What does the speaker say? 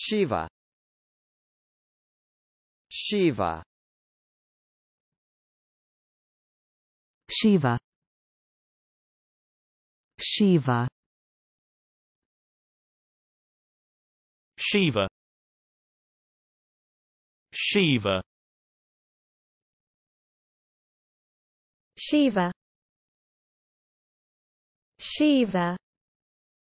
Shiva Shiva Shiva Shiva Shiva Shiva Shiva Shiva